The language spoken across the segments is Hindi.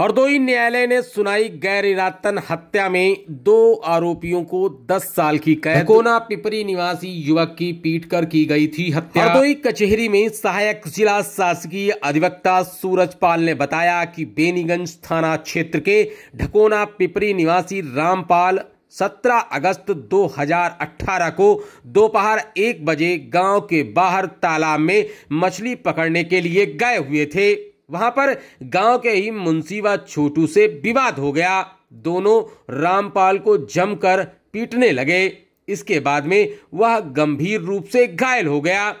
हरदोई न्यायालय ने सुनाई गैर इरादतन हत्या में दो आरोपियों को 10 साल की कैद कोना पिपरी निवासी युवक की कर की गई थी हत्या हरदोई कचहरी में सहायक जिला शासकीय अधिवक्ता सूरज पाल ने बताया कि बेनीगंज थाना क्षेत्र के ढकोना पिपरी निवासी रामपाल 17 अगस्त 2018 को दोपहर एक बजे गांव के बाहर तालाब में मछली पकड़ने के लिए गए हुए थे वहां पर गांव के ही मुंशी व छोटू से विवाद हो गया दोनों रामपाल को जमकर पीटने लगे इसके बाद में वह गंभीर रूप से घायल हो गया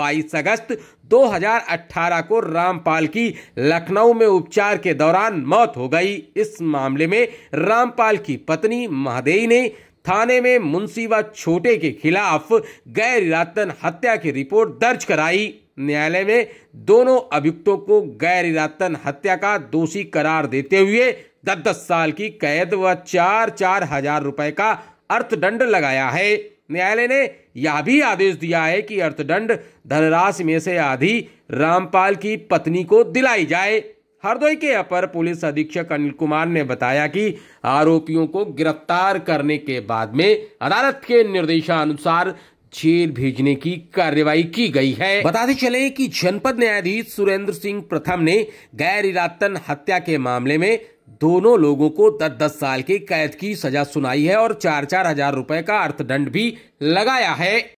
22 अगस्त 2018 को रामपाल की लखनऊ में उपचार के दौरान मौत हो गई इस मामले में रामपाल की पत्नी महादेवी ने थाने में मुंशी व छोटे के खिलाफ गैर इरादतन हत्या की रिपोर्ट दर्ज कराई न्यायालय में दोनों अभियुक्तों को गैर इरादतन हत्या का दोषी करार देते हुए दस दस साल की कैद व चार चार हजार रुपए का अर्थदंड लगाया है न्यायालय ने यह भी आदेश दिया है कि अर्थदंड धनराशि में से आधी रामपाल की पत्नी को दिलाई जाए हरदोई के अपर पुलिस अधीक्षक अनिल कुमार ने बताया कि आरोपियों को गिरफ्तार करने के बाद में अदालत के निर्देशानुसार जेल भेजने की कार्रवाई की गई है बताते चले कि जनपद न्यायाधीश सुरेंद्र सिंह प्रथम ने गैर इरातन हत्या के मामले में दोनों लोगों को दस दस साल के कैद की सजा सुनाई है और चार चार हजार रुपए का अर्थदंड भी लगाया है